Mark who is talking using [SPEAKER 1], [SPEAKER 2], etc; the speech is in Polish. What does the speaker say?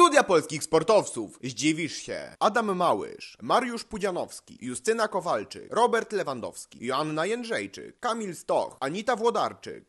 [SPEAKER 1] Studia polskich sportowców. Zdziwisz się. Adam Małysz, Mariusz Pudzianowski, Justyna Kowalczyk, Robert Lewandowski, Joanna Jędrzejczyk, Kamil Stoch, Anita Włodarczyk,